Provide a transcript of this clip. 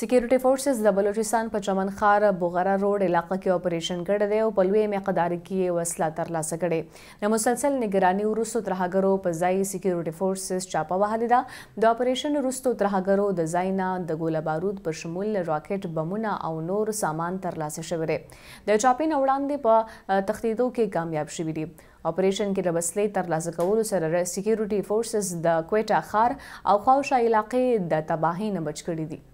سکیورټي فورسز د بلوچستان په چمن خار بوغرا روډ علاقې کې اپریشن کړی دی او په لوی مقدار کې وسله ترلاسه کړې د مسلسل نگراني وروسته ترهاګرو په ځای سکیورټي فورسز چاپه وهلې ده د اپریشن وروسته ترهاګرو د ځای نه د ګوله بارود په شمول راکټ بمونه او نور سامان ترلاسه شوی دی د چاپین وړاندې په تخدیدو کې کامیاب شوی دی اپریشن کې د وسلې ترلاسه کولو سره سکیورټي فورسز د کوټا خار او خواوشا علاقې د تباهۍ نه بچ کړي دي